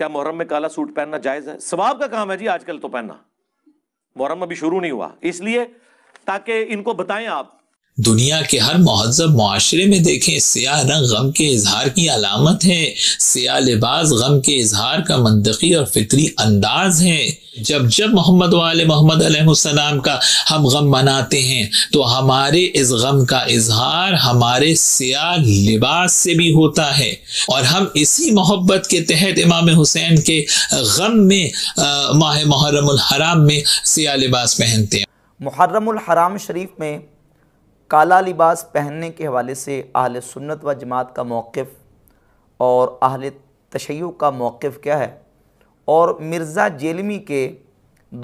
क्या मुहर्रम में काला सूट पहनना जायज़ है स्वाब का काम है जी आजकल तो पहनना मुहर्रम अभी शुरू नहीं हुआ इसलिए ताकि इनको बताएं आप दुनिया के हर महजब माशरे में देखें स्याह रंग गम के इजहार की अलामत है स्याह लिबास गम के इजहार का मंदकी और फिक्री अंदाज है जब जब मोहम्मद वाले मोहम्मद सलाम का हम गम मनाते हैं तो हमारे इस गम का इजहार हमारे सिया लिबास से भी होता है और हम इसी मोहब्बत के तहत इमाम हुसैन के गम में माह मुहर्रम हराम में सिया लिबास पहनते हैं मुहर्रम हराम शरीफ में काला लिबास पहनने के हवाले से अहल सुन्नत व जमात का मौक़ और अहल तशैय का मौक़ क्या है और मिर्ज़ा जेलमी के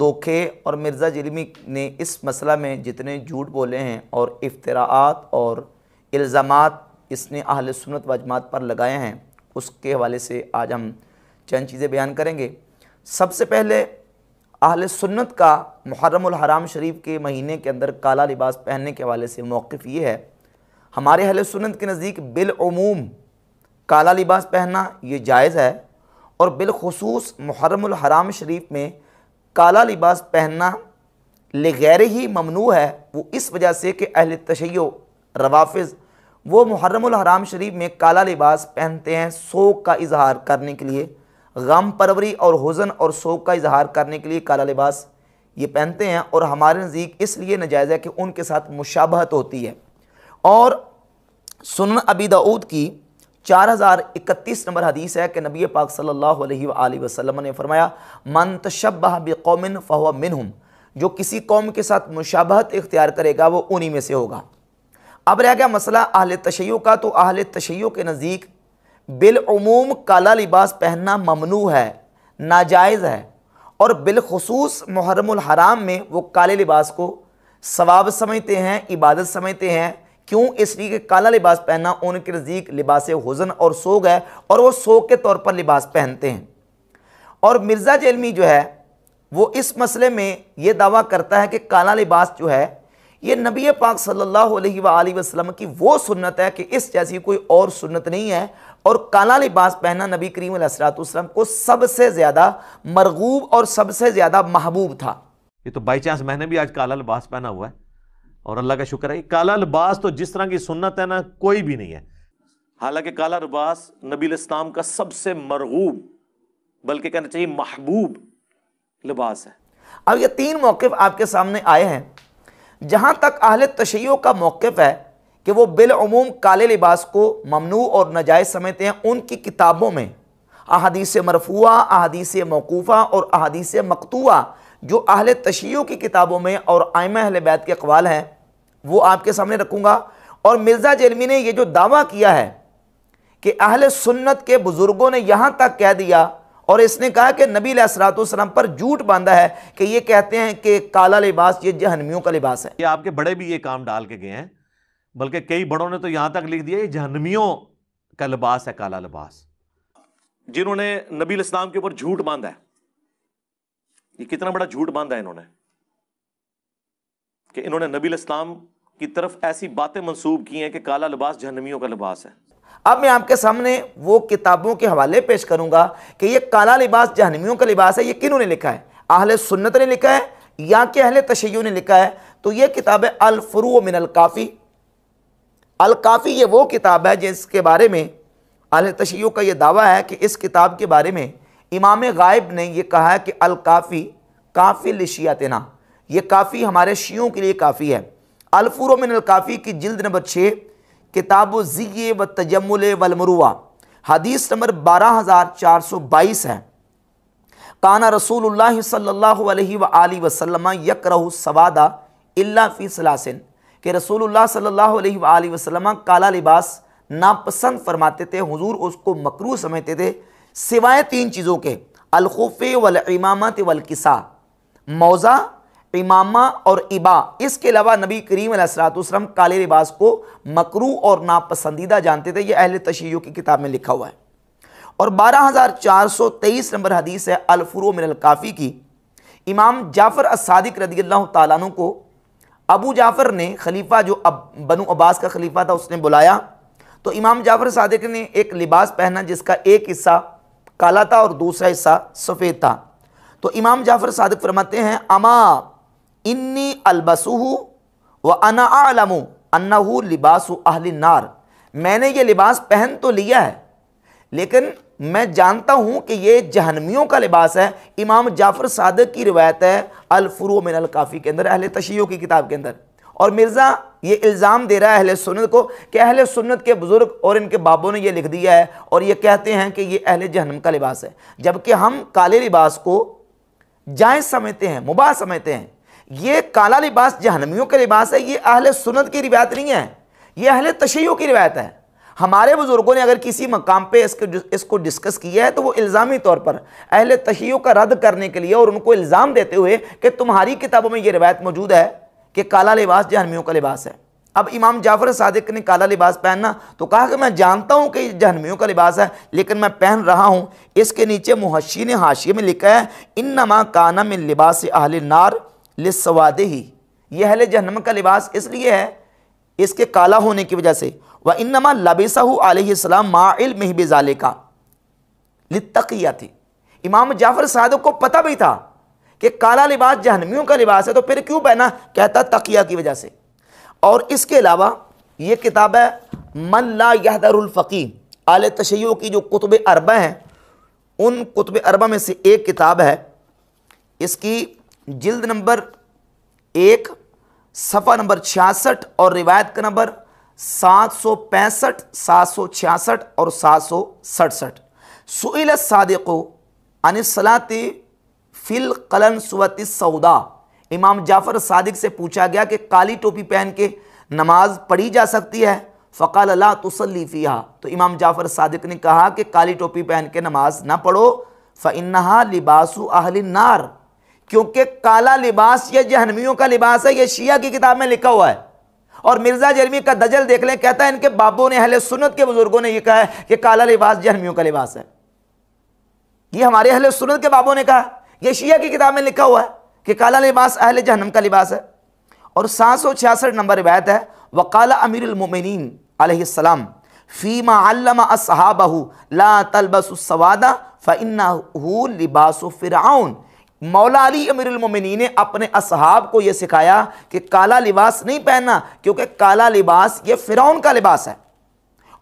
धोखे और मिर्ज़ा जेलमी ने इस मसला में जितने झूठ बोले हैं और अफ्तरात और इल्ज़ाम इसने अहल सुन्नत व जमात पर लगाए हैं उसके हवाले से आज हम चंद चीज़ें बयान करेंगे सबसे पहले अहल सुन्नत का मुहर्रम हराम शरीफ के महीने के अंदर काला लिबास पहनने के हवाले से मौक़ ये है हमारे अहल सुन्नत के नज़दीक बिलूम काला लिबास पहनना ये जायज़ है और बिलखसूस मुहर्रम हराम शरीफ में काला लिबास पहनना गैर ही ममनू है वो इस वजह से कि अहल तशैय रवाफ़ वो मुहर्रम हराम शरीफ में काला लिबास पहनते हैं शोक का इजहार करने के लिए गम परवरी और हुजन और शोक का इजहार करने के लिए काला लिबास ये पहनते हैं और हमारे नज़दीक इसलिए नजायज़ है कि उनके साथ मुशाबहत होती है और सुन अबी दाऊद की चार हज़ार इकतीस नंबर हदीस है कि नबी पाक सल्लल्लाहु अलैहि वसल्लम ने फरमाया मन तशबह बौमिन फ़वा मिनहुम जो किसी कौम के साथ मुशाबहत इख्तियार करेगा वो उन्हीं में से होगा अब रह गया मसला आहल तशैय का तो अहले तशैय के नज़दीक बिलूम काला लिबास पहनना ममनू है नाजायज़ है और बिलखसूस मुहरम हराम में वो काले लिबास को सवाब समझते हैं इबादत समझते हैं क्यों इसलिए कि काला लिबास पहनना उनके नज़दीक लिबास हुजन और सोग है और वो सोग के तौर पर लिबास पहनते हैं और मिर्ज़ा जेलमी जो है वो इस मसले में ये दावा करता है कि काला लिबास जो है ये नबी पाक सल्लल्लाहु अलैहि वसल्लम की वो सुन्नत है कि इस जैसी कोई और सुन्नत नहीं है और काला लिबास पहनना नबी करीम असरातम को सबसे ज़्यादा मरगूब और सबसे ज़्यादा महबूब था ये तो बाई चांस मैंने भी आज काला लिबास पहना हुआ है और अल्लाह का शुक्र है काला लिबास तो जिस तरह की सुन्नत है ना कोई भी नहीं है हालांकि काला लिबास नबी इस्लाम का सबसे मरगूब बल्कि कहना चाहिए महबूब लिबास है अब ये तीन मौक़ आपके सामने आए हैं जहाँ तक आहल तशैयों का मौक़ है कि वो बिलूम काले लिबास को ममनू और नजायज समझते हैं उनकी किताबों में अहादीस मरफूआ अहदीस मौकूफ़ा और अहदीस मकतूआ जो अहल तशियों की किताबों में और आयम अहल बैत के अकवाल हैं वो आपके सामने रखूँगा और मिर्ज़ा जलमी ने यह जो दावा किया है कि अहल सुन्नत के बुज़ुर्गों ने यहाँ तक कह दिया और इसने कहा कि नबी सलाम पर झूठ बांधा है कि ये कहते हैं कि काला लिबास ये जहनमियों का लिबास है ये आपके बड़े भी ये काम डाल के गए हैं बल्कि कई बड़ों ने तो यहां तक लिख दिया ये जहनमियों का लिबास है काला लिबास जिन्होंने नबी इस्लाम के ऊपर झूठ बांधा है ये कितना बड़ा झूठ बांधा है इन्होंने कि इन्होंने नबी इस्लाम की तरफ ऐसी बातें मंसूब की हैं कि काला लिबास जहनमियों का लिबास है अब मैं आपके सामने वो किताबों के हवाले पेश करूंगा कि यह काला लिबास जहनमियों का लिबास है यह ये ने लिखा है आहले सुन्नत ने लिखा है या कि अहले तशैयों ने लिखा है तो ये किताब है अलफ्रू मिनल काफ़ी अलकाफ़ी ये वो किताब है जिसके बारे में अल तशैय का ये दावा है कि इस किताब के बारे में इमाम गायब ने यह कहा है कि अलकाफ़ी काफ़ी ना ये काफ़ी हमारे शियों के लिए काफ़ी है अलफुर मिन की जिल्द नंबर छः किताब ज़िये व तजमल वलमरुआ हदीस नंबर बारह हज़ार चार सौ बाईस है काना रसूल सल्ला वसलम यक रहू सवादा अल्ला फ़ी सलासिन कि रसूलुल्लाह सल्लल्लाहु अलैहि काला लिबास नापसंद फरमाते थे हुजूर उसको मकरू समझते थे सिवाय तीन चीज़ों के अलखुफ़े वल इमामत वलकिसा मौज़ा इमामा और इबा इसके अलावा नबी करीम असरातम काले लिबास को मकरू और नापसंदीदा जानते थे यह अहल तशीयों की किताब में लिखा हुआ है और 12423 नंबर हदीस है अलफुरो मिनल काफ़ी की इमाम जाफ़र असादिक रदी तु को अबू जाफ़र ने खलीफा जो अब बनु अब्बास का खलीफा था उसने बुलाया तो इमाम जाफ़र सादिक ने एक लिबास पहना जिसका एक हिस्सा काला था और दूसरा हिस्सा सफ़ेद था तो इमाम जाफ़र सादिक फरमाते हैं अमा इन्नी अलबसू व अना आलमू अन्ना लिबास अहल नार मैंने ये लिबास पहन तो लिया है लेकिन मैं जानता हूँ कि ये जहनमियों का लिबास है इमाम जाफ़र सादक की रिवायत है अलफ्रो अल काफ़ी के अंदर अहल तशियों की किताब के अंदर और मिर्ज़ा ये इल्ज़ाम दे रहा है अहल सुन्नत को कि अहल सुन्नत के बुज़ुर्ग और इनके बाबों ने यह लिख दिया है और ये कहते हैं कि ये अहल जहनम का लिबास है जबकि हम काले लिबास को जायज़ समझते हैं मुबा समझते हैं ये काला लिबास जहनमियों का लिबास है ये अहल सुन्नत की रिवायत नहीं है ये अहल तशैयों की रिवायत है हमारे बुज़ुर्गों ने अगर किसी मकाम पे इसको इसको डिस्कस किया है तो वो इल्ज़ामी तौर पर अहल तशियों का रद्द करने के लिए और उनको इल्ज़ाम देते हुए कि तुम्हारी किताबों में ये रिवायत मौजूद है कि काला लिबास जहनमियों का लिबास है अब इमाम जाफ़र सादिक ने काला लिबास पहनना तो कहा कि मैं जानता हूँ कि जहनमियों का लिबास है लेकिन मैं पहन रहा हूँ इसके नीचे मुहशी ने हाशिए में लिखा है इन नमा काना में लिबास आहल नार लिस्वादे ही यह अहल जहनम का लिबास इसलिए है इसके काला होने की वजह से व इनमा लबेसा माइल महबिजाले का लितकिया थी इमाम जाफर सादक को पता भी था कि काला लिबास जहनमियों का लिबास है तो फिर क्यों पहना कहता तकिया की वजह से और इसके अलावा ये किताब है मल्ला यहदरुल्फ़ी आल तशैयों की जो कुतुब अरबा हैं उन कुतुब अरबा में से एक किताब है इसकी जिल्द नंबर एक सफ़ा नंबर छियासठ और रिवायत का नंबर सात सौ पैंसठ सात सौ छियासठ और सात सौ सड़सठ सुल सादिको अनसलाती फिल कलन सुवत सऊदा इमाम जाफ़र सादिक से पूछा गया कि काली टोपी पहन के नमाज पढ़ी जा सकती है फ़काल अला तसली तो इमाम जाफ़र सादिक ने कहा कि काली टोपी पहन के नमाज ना पढ़ो फ़िनहा लिबासु अहल नार क्योंकि काला लिबास यह जहनवियों का लिबास है यह शिया की किताब में लिखा हुआ है और मिर्ज़ा जरमी का दजल देख लें कहता है इनके बाबों ने अहले सुनत के बुज़ुर्गों ने यह कहा है कि काला लिबास जहमियों का लिबास है ये हमारे अहले सुनत के बाबों ने कहा यह शिया की किताब में लिखा हुआ है कि काला लिबास अहल जहनम का लिबास है और सात सौ छियासठ नंबर रिवायत है वकाल अमीर अमीरमिन आसमाम फ़ीमा अल्लम असहाबहू ला तलबसवादा फ़िन्ना लिबास फ़िरआउन मौला अली अमीरमिनी ने अपने असहाब को यह सिखाया कि काला लिबास नहीं पहनना क्योंकि काला लिबास ये फ़िरौन का लिबास है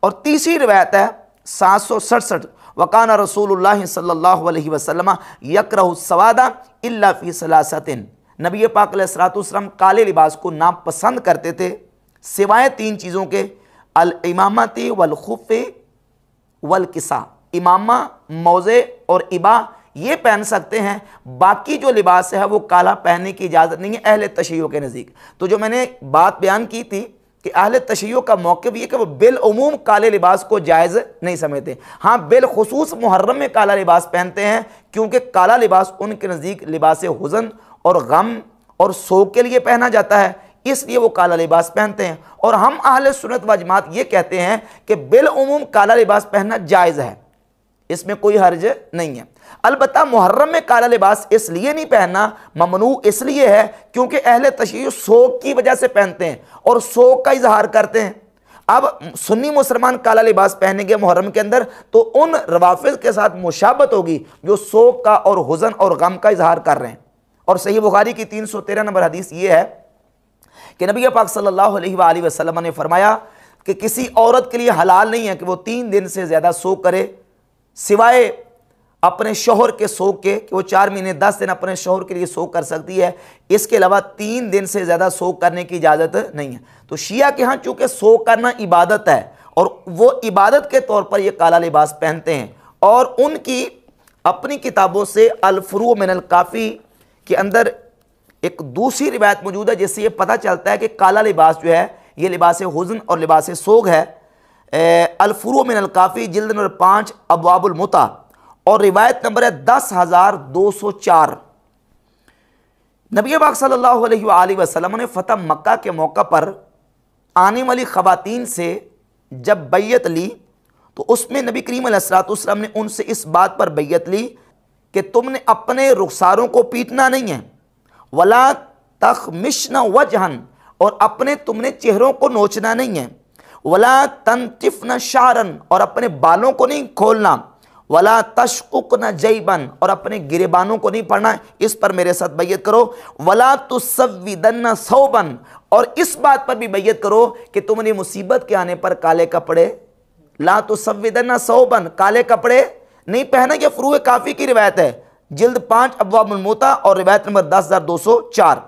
और तीसरी रवायत है सात सौ सड़सठ वकाना रसूल सल्ला वसलम यकरसवादा सलासतिन नबी पाक काले लिबास को नापसंद करते थे सिवाय तीन चीज़ों के अलइमामत वलखुफ़ वलकसा इमामा मौज़े और इबा ये पहन सकते हैं बाकी जो लिबास है वो काला पहनने की इजाज़त नहीं है अहल तशैयों के नज़दीक तो जो मैंने बात बयान की थी कि अहल तशैयों का मौक़ ये कि वो बिलूम काले लिबास को जायज़ नहीं समझते हाँ बिलखसूस मुहर्रम में काला लिबास पहनते हैं क्योंकि काला लिबास उनके नज़दीक लिबास हुजन और गम और सोग के लिए पहना जाता है इसलिए वो काला लिबास पहनते हैं और हम अहल सुनत व जमात ये कहते हैं कि बिलूम काला लिबास पहनना जायज़ है इसमें कोई हर्ज नहीं है अलबत् मुहर्रम में काला लिबास इसलिए नहीं पहनना ममनू इसलिए है क्योंकि अहल तशी सोख की वजह से पहनते हैं और सोख का इजहार करते हैं अब सुन्नी मुसलमान काला लिबास पहनेंगे मुहर्रम के अंदर तो उन रवाफिज के साथ मुशाबत होगी जो सोख का और हुजन और गम का इजहार कर रहे हैं और सही बुखारी की तीन सौ तेरह नंबर हदीस ये है कि नबी पाक सल्लल्लाहु अलैहि वसल्लम ने फरमाया कि किसी औरत के लिए हलाल नहीं है कि वो तीन दिन से ज़्यादा सो करे सिवाय अपने शोहर के शोक के कि वो चार महीने दस दिन अपने शोहर के लिए शोक कर सकती है इसके अलावा तीन दिन से ज़्यादा शोक करने की इजाज़त नहीं है तो शिया के यहाँ चूँकि शोक करना इबादत है और वो इबादत के तौर पर ये काला लिबास पहनते हैं और उनकी अपनी किताबों से अलफ्रू मिनल काफ़ी के अंदर एक दूसरी रिवायत मौजूद है जिससे ये पता चलता है कि काला लिबास जो है ये लिबास हुजन और लिबास सोग है अलफ्रू मिनल काफ़ी जिल्द नंबर पाँच अबाबुलमता और रिवायत नंबर है दस हज़ार दो सौ चार नबी पाक सल्लल्लाहु अलैहि वसल्लम ने फ़तह मक्का के मौका पर आने वाली ख़वातीन से जब बैत ली तो उसमें नबी करीम अलैहिस्सलाम ने उनसे इस बात पर बैत ली कि तुमने अपने रुखसारों को पीटना नहीं है वला तखमिशन वजहन और अपने तुमने चेहरों को नोचना नहीं है वला तन शारन और अपने बालों को नहीं खोलना वला तशुक न जईबन और अपने गिरेबानों को नहीं पढ़ना इस पर मेरे साथ बैत करो वला न सौबन और इस बात पर भी बैत करो कि तुमने मुसीबत के आने पर काले कपड़े ला न सौबन काले कपड़े नहीं पहना यह फ्रूह काफ़ी की रिवायत है जिल्द पांच अबाबलमोता और रिवायत नंबर दस हज़ार दो सौ चार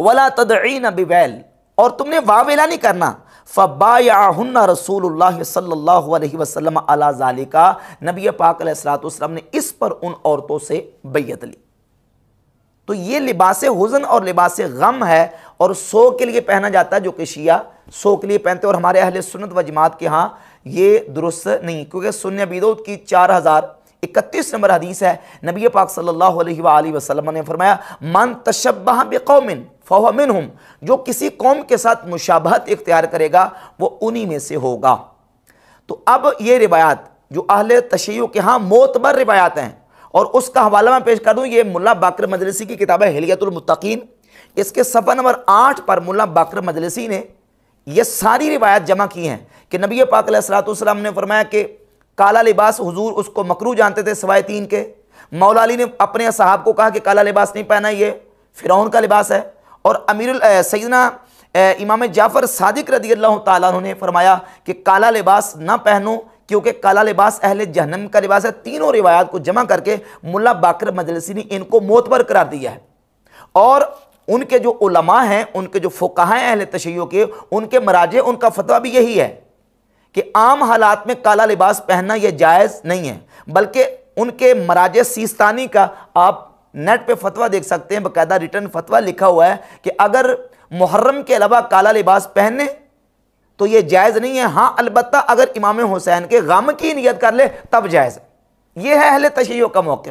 वला तदईन बिवैल और तुमने वावेला नहीं करना फ़बायाहन रसूल सल्ला वसलम अलाजालिका नबी पाक सलाम ने इस पर उन औरतों से बैत ली तो ये लिबास हुजन और लिबास गम है और सो के लिए पहना जाता है जो कि शिया सो के लिए पहनते और हमारे अहल सुनत व जमात के यहाँ ये दुरुस्त नहीं क्योंकि सुन बीदोद की चार हज़ार इकतीस नंबर हदीस है नबी पाक सल्लल्लाहु अलैहि वसल्लम ने फरमाया मन तशब्बा बेकौमिन फ़ोमिन हम जो किसी कौम के साथ मुशाबहत इख्तियार करेगा वो उन्हीं में से होगा तो अब ये रिवायात जो अहल तशैय के यहाँ मोतबर रिवायात हैं और उसका हवाला मैं पेश कर दूँ ये मुला बाकर मजलिसी की किताब है हिलियतुलमतकीन इसके सफ़ा नंबर आठ पर मुला बाकर मजलिसी ने यह सारी रिवायत जमा की हैं कि नबी पाक सलाम ने फरमाया कि काला लिबास हुजूर उसको मकरू जानते थे सवाए तीन के मौला अली ने अपने साहब को कहा कि काला लिबास नहीं पहना ये फ़िरौन का लिबास है और अमीर सैदना इमाम जाफ़र सादिक रदी अल्लाह तु ने फरमाया कि काला लिबास ना पहनो क्योंकि काला लिबास अहल जहनम का लिबास है तीनों रिवायात को जमा करके मुला बाकर मजलसी ने इनको मोतबर करार दिया है और उनके जो उलमा हैं उनके जो फुकाहें अहल तशैयों के उनके मराजे उनका फतवा भी यही है कि आम हालात में काला लिबास पहनना यह जायज़ नहीं है बल्कि उनके मराज सीस्तानी का आप नेट पे फतवा देख सकते हैं बाकायदा रिटर्न फतवा लिखा हुआ है कि अगर मुहर्रम के अलावा काला लिबास पहने तो यह जायज़ नहीं है हाँ अलबत् अगर इमाम हुसैन के गम की नीयत कर ले तब जायज़ यह है अहल तशैय का मौक़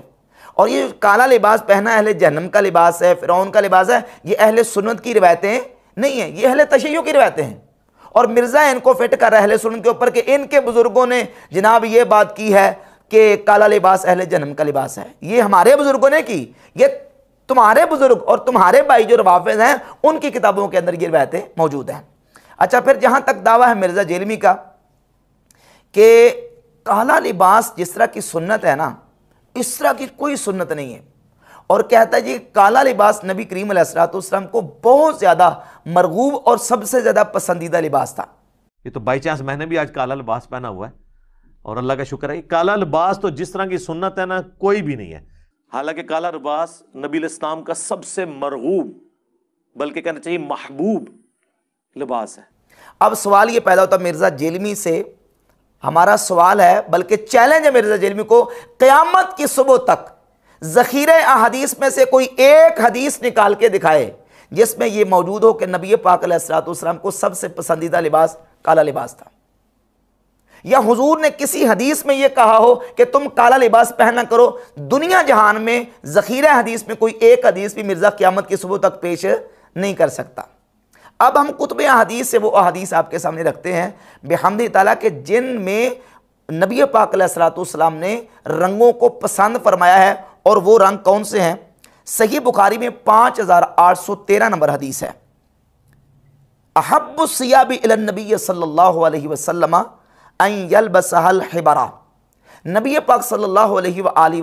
और ये काला लिबास पहना अहल जहनम का लिबास है फ़िरौन का लिबास है ये अहल सुन्नत की रिवायतें नहीं है ये अहल तशैय की रिवायतें हैं और मिर्ज़ा इनको फिट कर अहल सुन के ऊपर कि इनके बुज़ुर्गों ने जनाब ये बात की है कि काला लिबास अहले जन्म का लिबास है ये हमारे बुज़ुर्गों ने की ये तुम्हारे बुज़ुर्ग और तुम्हारे भाई जो रवाफिज हैं उनकी किताबों के अंदर ये रवायतें मौजूद हैं अच्छा फिर जहाँ तक दावा है मिर्ज़ा जेलमी का कि काला लिबास जिस तरह की सुन्नत है ना इस तरह की कोई सुन्नत नहीं है और कहता है जी काला लिबास नबी करीम असरातम को बहुत ज़्यादा मरगूब और सबसे ज़्यादा पसंदीदा लिबास था ये तो बाई चांस मैंने भी आज काला लिबास पहना हुआ है और अल्लाह का शुक्र है काला लिबास तो जिस तरह की सुन्नत है ना कोई भी नहीं है हालांकि काला लिबास नबी इस्लाम का सबसे मरगूब बल्कि कहना चाहिए महबूब लिबास है अब सवाल ये पैदा होता मिर्ज़ा जेलमी से हमारा सवाल है बल्कि चैलेंज है मिर्ज़ा जेलमी को क्यामत की सुबह तक ज़ख़ीर अदीस में से कोई एक हदीस निकाल के दिखाए जिसमें यह मौजूद हो कि नबी पाक सलाम को सबसे पसंदीदा लिबास काला लिबास था या हुजूर ने किसी हदीस में यह कहा हो कि तुम काला लिबास पहना करो दुनिया जहान में ज़ख़ीर हदीस में कोई एक हदीस भी मिर्ज़ा क़्यामत की सुबह तक पेश नहीं कर सकता अब हम कुतब अदीस से वो अदीस आपके सामने रखते हैं बेहमद तला के जिन में नबी पाक ने रंगों को पसंद फरमाया है और वो रंग कौन से हैं सही बुखारी में पाँच हज़ार आठ सौ तेरह नंबर हदीस है अहब सियाब नबी सल्लल्लाहु हिबरा नबी पाक सल्ला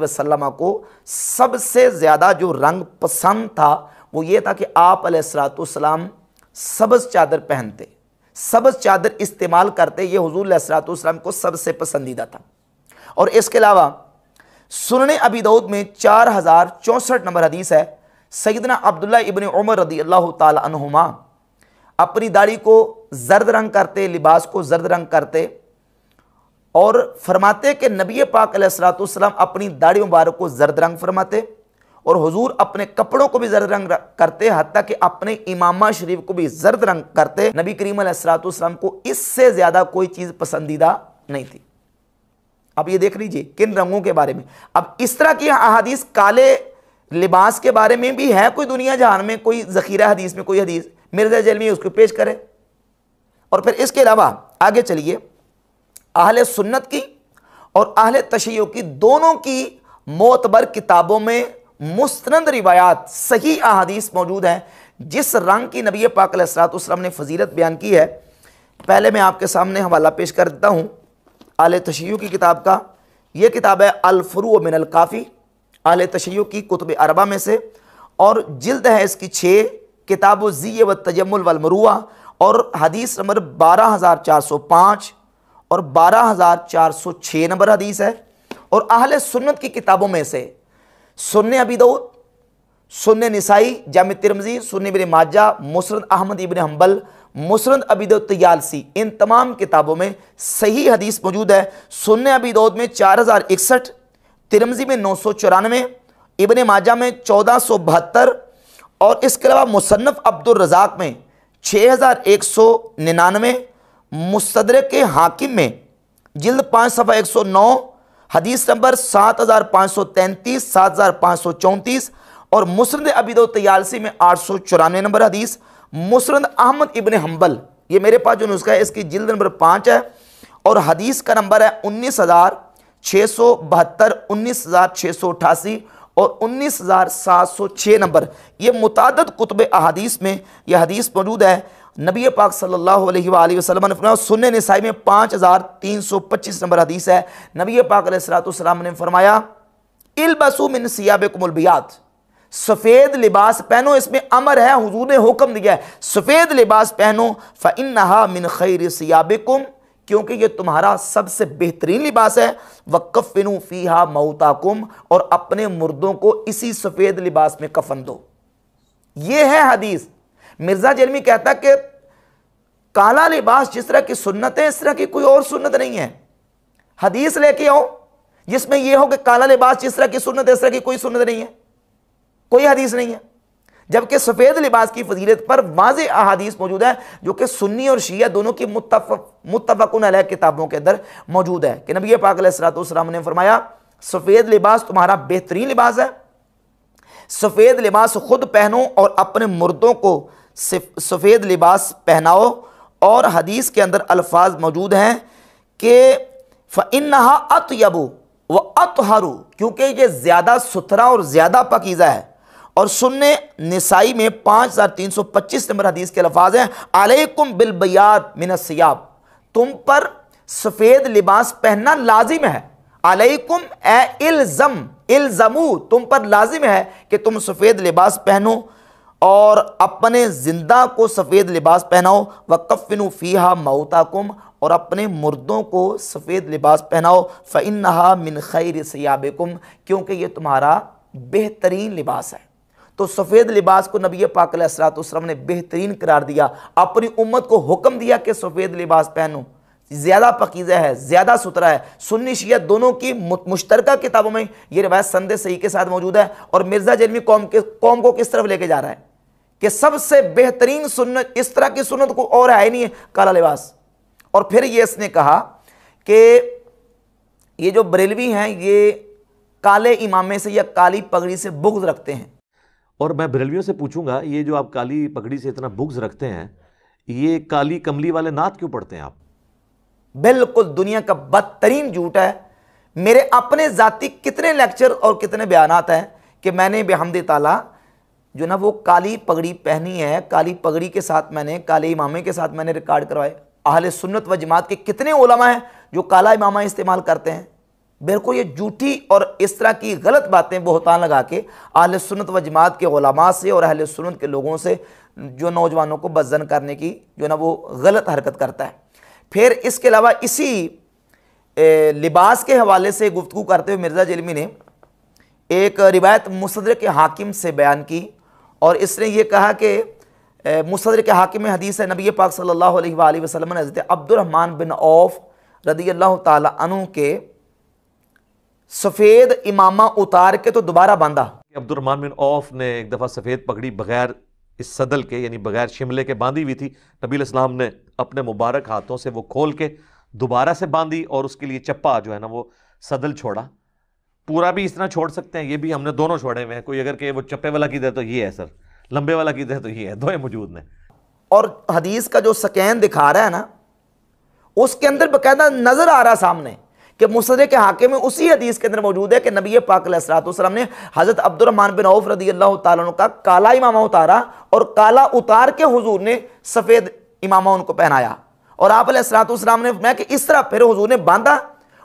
वसलम को सबसे ज़्यादा जो रंग पसंद था वो ये था कि आप सलाम सब्ज़ चादर पहनते सब्ज़ चादर इस्तेमाल करते ये हजूर सलाम को सबसे पसंदीदा था और इसके अलावा सुनने अबी दाऊद में चार हज़ार चौंसठ नंबर हदीस है सईदना अब्दुल्ला इबन उमर रदी अल्लाह तुमा अपनी दाढ़ी को जर्द रंग करते लिबास को जर्द रंग करते और फरमाते कि नबी पाक सलाम अपनी दाढ़ी मुबारक को जर्द रंग फरमाते और हुजूर अपने कपड़ों को भी जर्द रंग करते हती कि अपने इमामा शरीफ को भी जर्द रंग करते नबी करीम सलाम को इससे ज़्यादा कोई चीज़ पसंदीदा नहीं थी अब ये देख लीजिए किन रंगों के बारे में अब इस तरह की अहादीस काले लिबास के बारे में भी है कोई दुनिया जहान में कोई ज़खीरा हदीस में कोई हदीस मिर्जा जलमी उसको पेश करे और फिर इसके अलावा आगे चलिए अहल सुन्नत की और अहल तशैयों की दोनों की मोतबर किताबों में मुस्ंद रिवायात सही अहादीस मौजूद हैं जिस रंग की नबी असरात सलाम ने फजीलत बयान की है पहले मैं आपके सामने हवाला पेश कर देता हूँ आले तशैय की किताब का ये किताब है अलफ्रू मिनल काफ़ी आल तशैय की कुतब अरबा में से और जिल्द है इसकी छः किताब ज़ी व तजमल वलमरुआ और हदीस नंबर बारह हज़ार चार सौ पाँच और बारह हज़ार चार सौ छः नंबर हदीस है और आहल सुन्नत की किताबों में से सुन अबी दाऊद सुन नसाई जाम तिरमजी सुन इबिन माजा मुसरत अहमद इबन हम्बल मुसरद अबी दाऊद तयालसी इन तमाम किताबों में सही हदीस मौजूद है सुन अबी में चार हज़ार इकसठ तिरमजी में नौ सौ चौरानवे इबन माजा में चौदह सौ बहत्तर और इसके अलावा मुसनफ़ अब्दुलरजाक में छः हज़ार एक सौ निन्यानवे मुसदर के हाकिम में जल्द पाँच सफ़ा एक सौ नौ हदीस नंबर सात हज़ार पाँच सौ तैंतीस सात हज़ार पाँच सौ चौंतीस और मुसरद अबीदो तयालसी में आठ सौ चौरानवे नंबर हदीस मुसरद अहमद इबन हम्बल ये मेरे पास जो नुस्खा है इसकी जिल्द नंबर पाँच है और हदीस का नंबर है उन्नीस हज़ार छः सौ बहत्तर उन्नीस हज़ार छः सौ अठासी और उन्नीस हज़ार सात सौ छः नंबर ये मुतद कुतब अहादीस में यह हदीस मौजूद है नबी पाक सल्लल्लाहु अलैहि वसलम ने फरमाया सुन नसाई में पाँच हज़ार तीन सौ पच्चीस नंबर हदीस है नबी पाक सलाम ने फरमाया इलबसुमिन सियाब सफ़ेद लिबास पहनो इसमें अमर है हजूर ने हुक्म दिया है सफ़ेद लिबास पहनो फ़िन नहा मिन खैर सियाबिकुम क्योंकि ये तुम्हारा सबसे बेहतरीन लिबास है वक्फ़िनु फ़ीहा मऊताकुम और अपने मुर्दों को इसी सफ़ेद लिबास में कफन दो ये है हदीस मिर्ज़ा जलमी कहता कि काला लिबास जिस तरह की सुन्नत है इस तरह की कोई और सुन्नत नहीं है हदीस लेके आओ जिसमें यह हो कि काला लिबास जिस तरह की सुन्नत है इस तरह की कोई सुन्नत नहीं है कोई हदीस नहीं है जबकि सफ़ेद लिबास की फजीलत पर वाज अहादीस मौजूद है जो कि सुन्नी और शिया दोनों की मुतफ मुतफ़न किताबों के अंदर मौजूद है कि नबी पाक सलाम ने फरमाया सफ़ेद लिबास तुम्हारा बेहतरीन लिबास है सफ़ेद लिबास खुद पहनो और अपने मुर्दों को सफ़ेद लिबास पहनाओ और हदीस के अंदर अल्फाज मौजूद हैं कि फ़िनहा यबू व अतहरू क्योंकि ये ज़्यादा सुथरा और ज़्यादा पकीज़ा है और सुनने नसाई में पाँच हज़ार तीन सौ पच्चीस नंबर हदीस के लफाज हैं अलैकुम बिलबयात मिनसयाब तुम पर सफ़ेद लिबास पहनना लाजिम है अलैकुम ए इल्ज़म इल्ज़मू तुम पर लाजिम है कि तुम सफ़ेद लिबास पहनो और अपने ज़िंदा को सफ़ेद लिबास पहनाओ वकफ़िन फ़ीहा मऊताकुम और अपने मुर्दों को सफ़ेद लिबास पहनाओ फ़िन मिन खैर सयाबकुम क्योंकि ये तुम्हारा बेहतरीन लिबास है तो सफ़ेद लिबास को नबी पाक उसम ने बेहतरीन करार दिया अपनी उम्मत को हुक्म दिया कि सफ़ेद लिबास पहनो ज़्यादा पकीज़ा है ज़्यादा सुथरा है सुन्नी शिया दोनों की मुश्तरक किताबों में ये रिवायत संदे सही के साथ मौजूद है और मिर्ज़ा जलमी कौम के कौम को किस तरफ लेके जा रहा है कि सबसे बेहतरीन सुन्नत इस तरह की सुन्नत को और है नहीं है काला लिबास और फिर ये इसने कहा कि ये जो बरेलवी हैं ये काले इमामे से या काली पगड़ी से बुग्ज रखते हैं और मैं बरेलवियों से पूछूंगा ये जो आप काली पगड़ी से इतना बुक्स रखते हैं ये काली कमली वाले नात क्यों पढ़ते हैं आप बिल्कुल दुनिया का बदतरीन झूठ है मेरे अपने ज़ाती कितने लेक्चर और कितने बयान हैं कि मैंने बेहमद ताला जो ना वो काली पगड़ी पहनी है काली पगड़ी के साथ मैंने काले इमामे के साथ मैंने रिकॉर्ड करवाए अहले सुन्नत व जमात के कितने ओलमा हैं जो काला इमामा इस्तेमाल करते हैं मेरे को ये झूठी और इस तरह की गलत बातें बहुतान लगा के अहल सुनत व जमात के ओलामा से और अहल सुनत के लोगों से जो नौजवानों को बजन करने की जो ना वो गलत हरकत करता है फिर इसके अलावा इसी लिबास के हवाले से गुफ्तु करते हुए मिर्ज़ा जलमी ने एक रिवायत मुसदर के हाकिम से बयान की और इसने ये कहा कि मुसदर के हाकिम हदीस है नबी पाक सल्ला वसलम हज़रत अब्दुलरहमान बिन औफ रदी अल्लाह तु के सफेद इमामा उतार के तो दोबारा बांधा अब्दुलरमान बिन औफ ने एक दफ़ा सफ़ेद पगड़ी बगैर इस सदल के यानी बगैर शिमले के बांधी हुई थी नबी इस्लाम ने अपने मुबारक हाथों से वो खोल के दोबारा से बांधी और उसके लिए चप्पा जो है ना वो सदल छोड़ा पूरा भी इतना छोड़ सकते हैं ये भी हमने दोनों छोड़े हुए हैं कोई अगर के वो चप्पे वाला की दे तो ये है सर लंबे वाला की दे तो ये है दो मौजूद ने और हदीस का जो सकैन दिखा रहा है ना उसके अंदर बकायदा नज़र आ रहा सामने कि मुसद के हाके में उसी हदीस के अंदर मौजूद है कि नबी पाक ने हज़रत अब्दुलरमान बिन औफ रदी अल्लाह का काला इमामा उतारा और काला उतार के हजूर ने सफ़ेद इमामा उनको पहनाया और आप सलाम ने मैं कि इस तरह फिर हजूर ने बांधा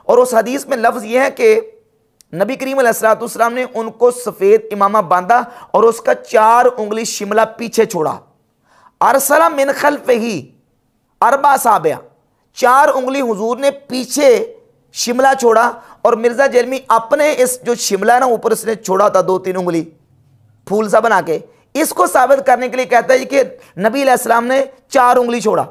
और उस हदीस में लफ्ज़ ये है कि नबी करीम सलाम ने उनको सफ़ेद इमामा बांधा और उसका चार उंगली शिमला पीछे छोड़ा अरसला मिनखल ही अरबा साबिया चार उंगली हुजूर ने पीछे शिमला छोड़ा और मिर्ज़ा जर्मी अपने इस जो शिमला है ना ऊपर उसने छोड़ा था दो तीन उंगली फूल सा बना के इसको साबित करने के लिए कहता है कि नबी अलैहिस्सलाम ने चार उंगली छोड़ा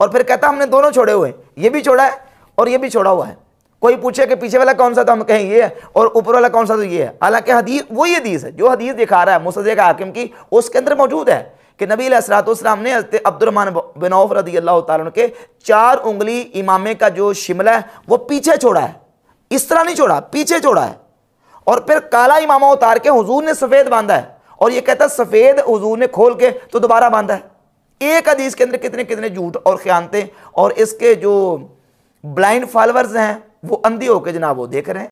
और फिर कहता हमने दोनों छोड़े हुए ये भी छोड़ा है और ये भी छोड़ा हुआ है कोई पूछे कि पीछे वाला कौन सा तो हम कहें ये है और ऊपर वाला कौन सा तो ये है हालांकि हदीस वही हदीस है जो हदीस दिखा रहा है मुसद हाकिम की उसके अंदर मौजूद है कि नबी असरातम ने अब्दुलरमान बिन रदी अल्लाह तुम के चार उंगली इमामे का जो शिमला है वो पीछे छोड़ा है इस तरह नहीं छोड़ा पीछे छोड़ा है और फिर काला इमामा उतार के हजूर ने सफ़ेद बांधा है और ये कहता है सफ़ेद हजूर ने खोल के तो दोबारा बांधा है एक हदीस के अंदर कितने कितने झूठ और ख्यानतें और इसके जो ब्लाइंड फॉलोअर्स हैं वो अंधी होकर जनाब वो देख रहे हैं